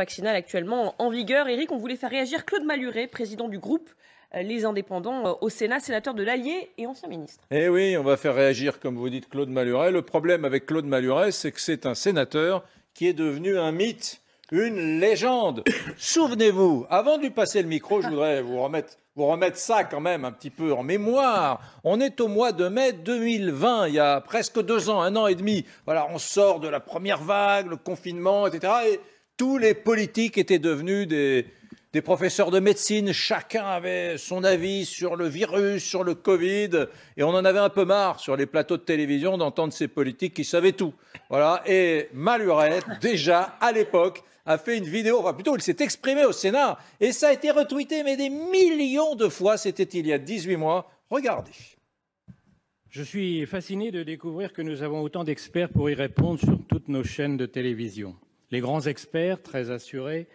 Vaccinal actuellement en vigueur. Eric, on voulait faire réagir Claude Maluret, président du groupe euh, Les Indépendants euh, au Sénat, sénateur de l'Allier et ancien ministre. Eh oui, on va faire réagir, comme vous dites, Claude Maluret. Le problème avec Claude Maluret, c'est que c'est un sénateur qui est devenu un mythe, une légende. Souvenez-vous, avant de lui passer le micro, je voudrais vous remettre vous remettre ça quand même un petit peu en mémoire. On est au mois de mai 2020, il y a presque deux ans, un an et demi. Voilà, on sort de la première vague, le confinement, etc. Tous les politiques étaient devenus des, professeurs de médecine, chacun avait son avis sur le virus, sur le Covid, et on en avait un peu marre sur les plateaux de télévision d'entendre ces politiques qui savaient tout. Voilà, et Maluret, déjà à l'époque, a fait une vidéo, enfin plutôt il s'est exprimé au Sénat, et ça a été retweeté, mais des millions de fois, c'était il y a 18 mois. Regardez. Je suis fasciné de découvrir que nous avons autant d'experts pour y répondre sur toutes nos chaînes de télévision les grands experts très assurés,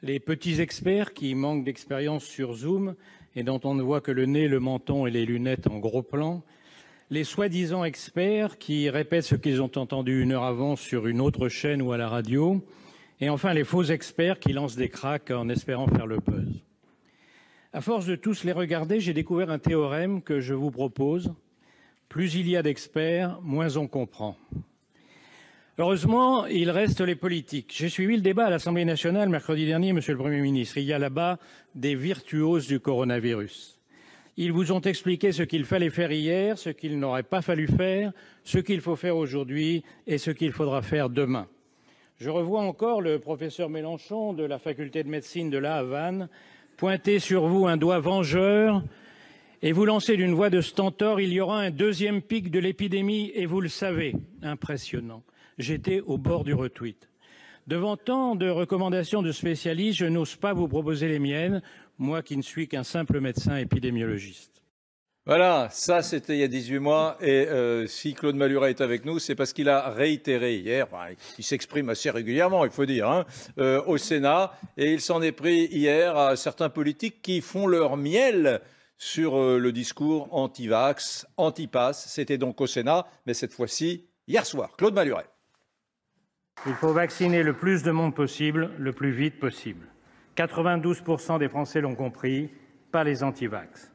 les petits experts qui manquent d'expérience sur Zoom et dont on ne voit que le nez, le menton et les lunettes en gros plan, les soi-disant experts qui répètent ce qu'ils ont entendu une heure avant sur une autre chaîne ou à la radio, et enfin les faux experts qui lancent des cracks en espérant faire le buzz. À force de tous les regarder, j'ai découvert un théorème que je vous propose. Plus il y a d'experts, moins on comprend. Heureusement, il reste les politiques. J'ai suivi le débat à l'Assemblée nationale mercredi dernier, Monsieur le Premier ministre. Il y a là-bas des virtuoses du coronavirus. Ils vous ont expliqué ce qu'il fallait faire hier, ce qu'il n'aurait pas fallu faire, ce qu'il faut faire aujourd'hui et ce qu'il faudra faire demain. Je revois encore le professeur Mélenchon de la faculté de médecine de La Havane pointer sur vous un doigt vengeur et vous lancer d'une voix de stentor, il y aura un deuxième pic de l'épidémie et vous le savez, impressionnant. J'étais au bord du retweet. Devant tant de recommandations de spécialistes, je n'ose pas vous proposer les miennes, moi qui ne suis qu'un simple médecin épidémiologiste. Voilà, ça c'était il y a 18 mois. Et euh, si Claude Maluret est avec nous, c'est parce qu'il a réitéré hier, il s'exprime assez régulièrement, il faut dire, hein, euh, au Sénat. Et il s'en est pris hier à certains politiques qui font leur miel sur euh, le discours anti-vax, anti-pass. C'était donc au Sénat, mais cette fois-ci, hier soir. Claude Maluret. Il faut vacciner le plus de monde possible, le plus vite possible. 92 des Français l'ont compris, pas les antivax.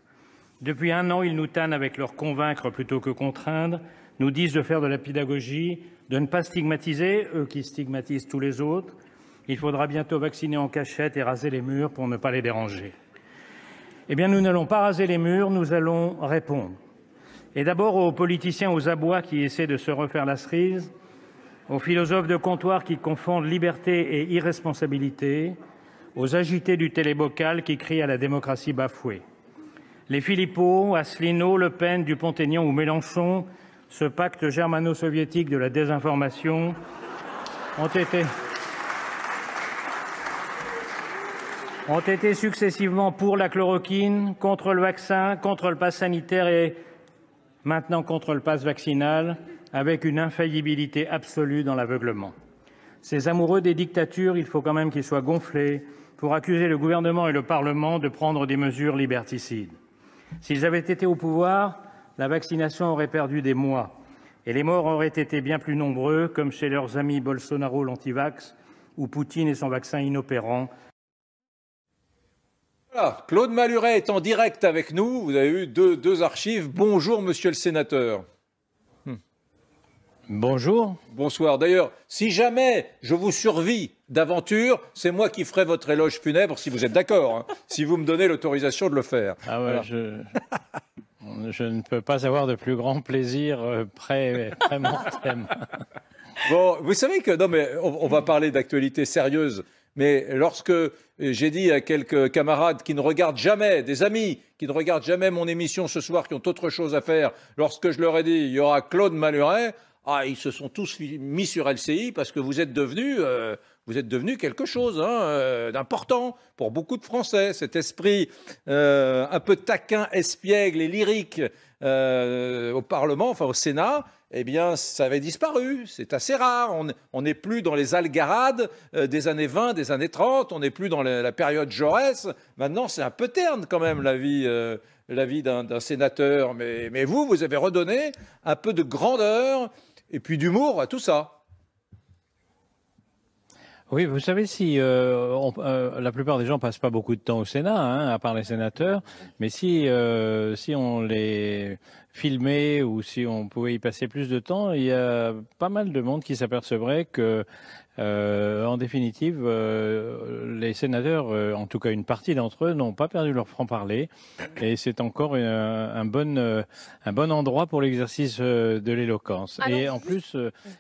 Depuis un an, ils nous tannent avec leur convaincre plutôt que contraindre, nous disent de faire de la pédagogie, de ne pas stigmatiser, eux qui stigmatisent tous les autres. Il faudra bientôt vacciner en cachette et raser les murs pour ne pas les déranger. Eh bien, nous n'allons pas raser les murs, nous allons répondre. Et d'abord aux politiciens aux abois qui essaient de se refaire la cerise, aux philosophes de comptoir qui confondent liberté et irresponsabilité, aux agités du télébocal qui crient à la démocratie bafouée. Les Philippot, Asselineau, Le Pen, Dupont-Aignan ou Mélenchon, ce pacte germano-soviétique de la désinformation, ont été, ont été successivement pour la chloroquine, contre le vaccin, contre le pass sanitaire et maintenant contre le pass vaccinal, avec une infaillibilité absolue dans l'aveuglement. Ces amoureux des dictatures, il faut quand même qu'ils soient gonflés pour accuser le gouvernement et le Parlement de prendre des mesures liberticides. S'ils avaient été au pouvoir, la vaccination aurait perdu des mois et les morts auraient été bien plus nombreux, comme chez leurs amis Bolsonaro l'antivax ou Poutine et son vaccin inopérant. Claude Maluret est en direct avec nous. Vous avez eu deux archives. Bonjour, monsieur le sénateur. Bonjour. Bonsoir. D'ailleurs, si jamais je vous survis d'aventure, c'est moi qui ferai votre éloge funèbre, si vous êtes d'accord, hein, si vous me donnez l'autorisation de le faire. Ah ouais, je... ne peux pas avoir de plus grand plaisir près, de mon Bon, vous savez que, non mais on, va parler d'actualité sérieuse, mais lorsque j'ai dit à quelques camarades qui ne regardent jamais, des amis qui ne regardent jamais mon émission ce soir, qui ont autre chose à faire, lorsque je leur ai dit il y aura Claude Maluret, ah, ils se sont tous mis sur LCI parce que vous êtes devenu euh, vous êtes devenu quelque chose hein, euh, d'important pour beaucoup de Français. Cet esprit euh, un peu taquin, espiègle et lyrique au Parlement, enfin au Sénat, eh bien, ça avait disparu. C'est assez rare. On n'est plus dans les algarades des années 20, des années 30. On n'est plus dans la, période Jaurès. Maintenant, c'est un peu terne quand même la vie la vie d'un sénateur, mais, mais, vous, vous avez redonné un peu de grandeur et puis d'humour à tout ça. Oui, vous savez, si euh, euh, la plupart des gens passent pas beaucoup de temps au Sénat, hein, à part les sénateurs, mais si euh, si on les filmé ou si on pouvait y passer plus de temps, il y a pas mal de monde qui s'apercevrait que, euh, en définitive, euh, les sénateurs, euh, en tout cas une partie d'entre eux, n'ont pas perdu leur franc-parler. Et c'est encore un, bon, euh, un bon endroit pour l'exercice euh, de l'éloquence. Ah, Et en plus,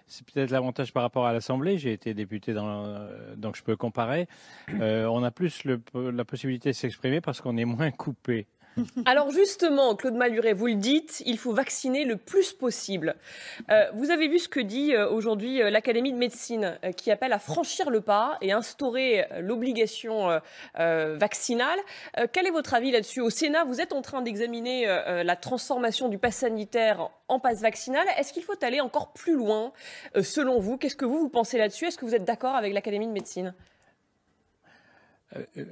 c'est peut-être l'avantage par rapport à l'Assemblée. J'ai été député, dans, donc je peux comparer. on a plus le, la possibilité de s'exprimer parce qu'on est moins coupé. Alors justement, Claude Maluret, vous le dites, il faut vacciner le plus possible. Euh, vous avez vu ce que dit euh, aujourd'hui euh, l'Académie de médecine, qui appelle à franchir le pas et instaurer l'obligation vaccinale. quel est votre avis là-dessus Au Sénat, vous êtes en train d'examiner la transformation du pass sanitaire en passe vaccinal. Est-ce qu'il faut aller encore plus loin, selon vous Qu'est-ce que vous, vous pensez là-dessus Est-ce que vous êtes d'accord avec l'Académie de médecine euh, euh,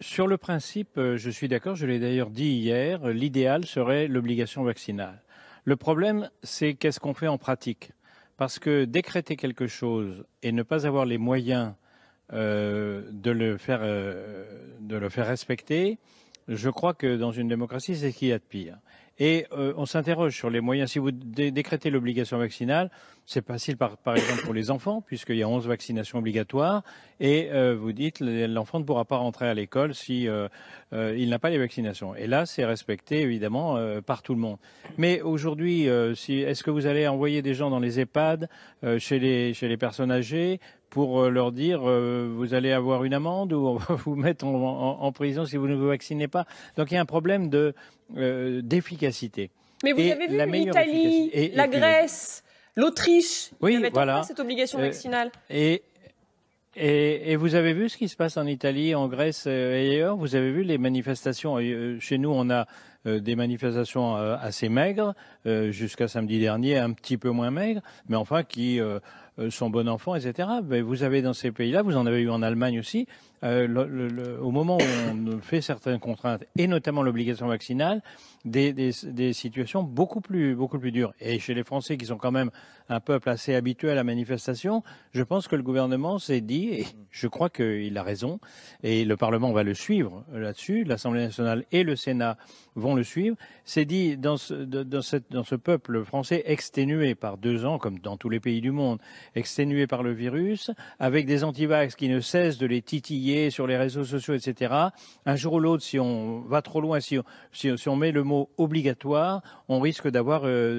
sur le principe, euh, je suis d'accord, je l'ai d'ailleurs dit hier, l'idéal serait l'obligation vaccinale. Le problème, c'est qu'est-ce qu'on fait en pratique Parce que décréter quelque chose et ne pas avoir les moyens de, le faire, respecter, je crois que dans une démocratie, c'est ce qu'il y a de pire. Et on s'interroge sur les moyens. Si vous décrétez l'obligation vaccinale, c'est facile par, exemple pour les enfants, puisqu'il y a 11 vaccinations obligatoires, et euh, vous dites l'enfant ne pourra pas rentrer à l'école s'il euh, euh, n'a pas les vaccinations. Et là, c'est respecté évidemment par tout le monde. Mais aujourd'hui, est-ce que vous allez envoyer des gens dans les EHPAD, chez, les, personnes âgées, pour leur dire vous allez avoir une amende ou vous mettre en, prison si vous ne vous vaccinez pas. Donc il y a un problème de d'efficacité. Mais vous avez vu l'Italie, la, Grèce l'Autriche oui, avait voilà. cette obligation euh, vaccinale. et, et, vous avez vu ce qui se passe en Italie, en Grèce euh, et ailleurs Vous avez vu les manifestations euh, Chez nous, on a des manifestations assez maigres, jusqu'à samedi dernier, un petit peu moins maigres, mais enfin qui sont bon enfant, etc. vous avez dans ces pays-là, vous en avez eu en Allemagne aussi, euh, au moment où on fait certaines contraintes, et notamment l'obligation vaccinale, des, situations beaucoup plus, beaucoup plus dures. Et chez les Français, qui sont quand même un peuple assez habitué à la manifestation, je pense que le gouvernement s'est dit, et je crois qu'il a raison, et le Parlement va le suivre là-dessus, l'Assemblée nationale et le Sénat vont le suivre, s'est dit, dans ce, dans, cette, dans ce peuple français exténué par deux ans, comme dans tous les pays du monde, exténué par le virus, avec des antivax qui ne cessent de les titiller, sur les réseaux sociaux, etc. Un jour ou l'autre, si on va trop loin, si on, met le mot obligatoire, on risque euh,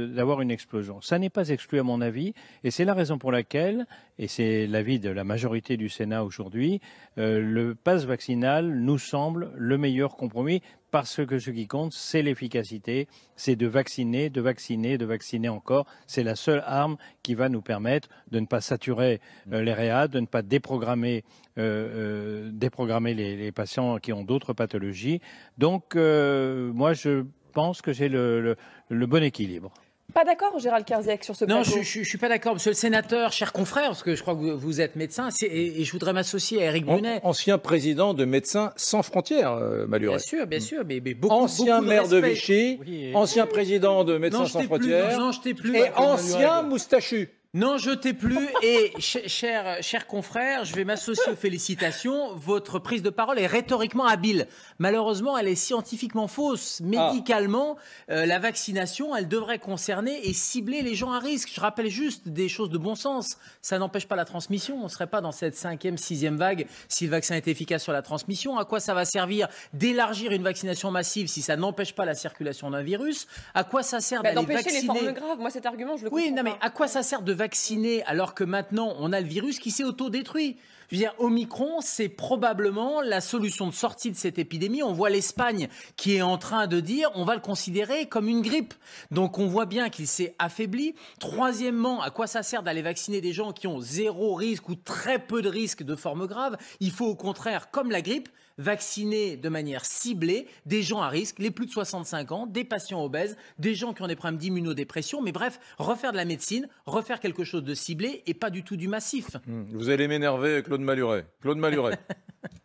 d'avoir une explosion. Ça n'est pas exclu à mon avis, et c'est la raison pour laquelle, et c'est l'avis de la majorité du Sénat aujourd'hui, euh, le passe vaccinal nous semble le meilleur compromis parce que ce qui compte, c'est l'efficacité, c'est de vacciner, de vacciner, de vacciner encore. C'est la seule arme qui va nous permettre de ne pas saturer euh, mm. les réa, de ne pas déprogrammer, euh, euh, déprogrammer les, patients qui ont d'autres pathologies. Donc, moi, je pense que j'ai le bon équilibre. Pas d'accord, Gérald Kerziak, sur ce point. Non, je, ne suis pas d'accord, monsieur le sénateur, cher confrère, parce que je crois que vous, êtes médecin, et, je voudrais m'associer à Eric Brunet. ancien président de Médecins sans frontières, euh, Maluret. Bien sûr, bien sûr, mais, beaucoup, Ancien maire de Vichy, ancien président de Médecins sans frontières, plus, et ancien moustachu. N'en jetez plus et chers cher, cher je vais m'associer aux félicitations. Votre prise de parole est rhétoriquement habile. Malheureusement, elle est scientifiquement fausse. Ah. Médicalement, euh, la vaccination, elle devrait concerner et cibler les gens à risque. Je rappelle juste des choses de bon sens. Ça n'empêche pas la transmission. On ne serait pas dans cette cinquième, sixième vague si le vaccin était efficace sur la transmission. À quoi ça va servir d'élargir une vaccination massive si ça n'empêche pas la circulation d'un virus À quoi ça sert bah, d'aller vacciner les formes graves Moi, cet argument, je le comprends Oui, non, mais à quoi ça sert de vacciner vacciner alors que maintenant on a le virus qui s'est autodétruit. Je veux dire, Omicron, c'est probablement la solution de sortie de cette épidémie. On voit l'Espagne qui est en train de dire on va le considérer comme une grippe. Donc on voit bien qu'il s'est affaibli. Troisièmement, à quoi ça sert d'aller vacciner des gens qui ont zéro risque ou très peu de risque de forme grave Il faut au contraire, comme la grippe, vacciner de manière ciblée des gens à risque, les plus de 65 ans, des patients obèses, des gens qui ont des problèmes d'immunodépression, mais bref, refaire de la médecine, refaire quelque chose de ciblé et pas du tout du massif. Hmm. Vous allez m'énerver, Claude Maluret. Claude Maluret.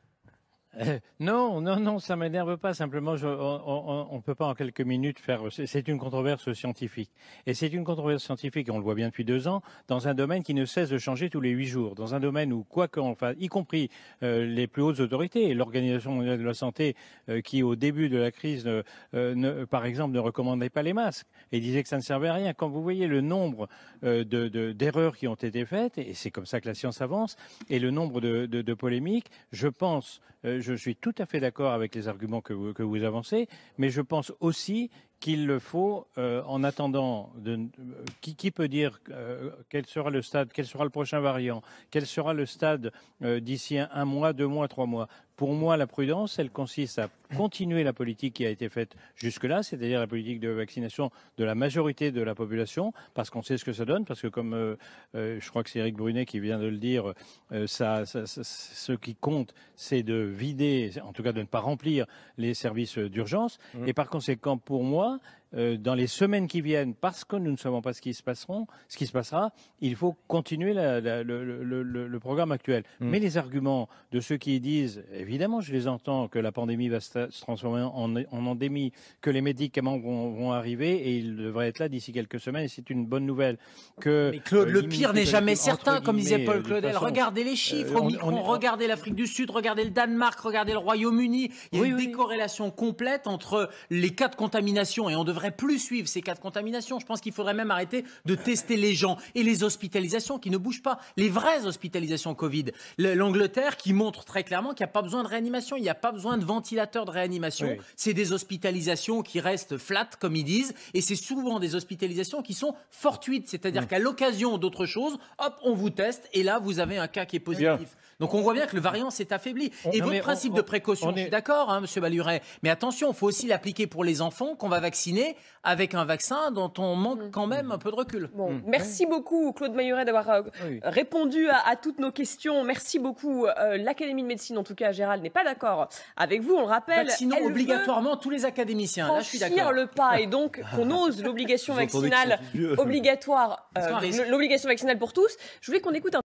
Euh, non, non, non, ça m'énerve pas. Simplement, on ne peut pas en quelques minutes faire. C'est une controverse scientifique, et c'est une controverse scientifique. On le voit bien depuis deux ans dans un domaine qui ne cesse de changer tous les huit jours, dans un domaine où quoi qu'on fasse, y compris euh, les plus hautes autorités, l'Organisation mondiale de la santé, euh, qui au début de la crise, ne, par exemple, ne recommandait pas les masques et disait que ça ne servait à rien. Quand vous voyez le nombre d'erreurs qui ont été faites, et c'est comme ça que la science avance, et le nombre de, de polémiques, je pense je, suis tout à fait d'accord avec les arguments que vous, avancez, mais je pense aussi qu'il le faut euh, en attendant. De, euh, qui, peut dire euh, quel sera le stade, quel sera le prochain variant, quel sera le stade d'ici un, mois, deux mois, trois mois pour moi, la prudence, elle consiste à continuer la politique qui a été faite jusque-là, c'est-à-dire la politique de vaccination de la majorité de la population, parce qu'on sait ce que ça donne, parce que comme euh, euh, je crois que c'est Eric Brunet qui vient de le dire, euh, ce qui compte, c'est de vider, en tout cas de ne pas remplir les services d'urgence. Mmh. Et par conséquent, pour moi, euh, dans les semaines qui viennent, parce que nous ne savons pas ce qui se, ce qui se passera, il faut continuer le, programme actuel. Mm. Mais les arguments de ceux qui disent, évidemment, je les entends, que la pandémie va se, transformer en, endémie, que les médicaments vont, arriver et ils devraient être là d'ici quelques semaines, et c'est une bonne nouvelle. Que, Mais Claude, euh, le pire n'est jamais certain, comme disait Paul euh, Claudel. regardez les chiffres, on, regardez l'Afrique du Sud, regardez le Danemark, regardez le Royaume-Uni. Il y a une décorrélation complète entre les cas de contamination et on devrait plus suivre ces cas de contamination. Je pense qu'il faudrait même arrêter de tester les gens et les hospitalisations qui ne bougent pas, les vraies hospitalisations Covid. L'Angleterre qui montre très clairement qu'il n'y a pas besoin de réanimation, il n'y a pas besoin de ventilateur de réanimation. C'est des hospitalisations qui restent flat, comme ils disent, et c'est souvent des hospitalisations qui sont fortuites, c'est-à-dire qu'à l'occasion d'autre chose hop, on vous teste et là vous avez un cas qui est positif. Donc on voit bien que le variant s'est affaibli. et votre principe de précaution, je suis d'accord, hein, Monsieur Baluret, mais attention, il faut aussi l'appliquer pour les enfants qu'on va vacciner avec un vaccin dont on manque mm. quand même un peu de recul. Bon, mm. merci beaucoup Claude Balluret, d'avoir euh, ah répondu à, toutes nos questions. Merci beaucoup. Euh, L'Académie de médecine, en tout cas, Gérald n'est pas d'accord avec vous. On le rappelle. Sinon, obligatoirement tous les académiciens. Là, je suis d'accord. le pas et donc qu'on ose l'obligation vaccinale obligatoire, euh, l'obligation vaccinale pour tous. Je voulais qu'on écoute un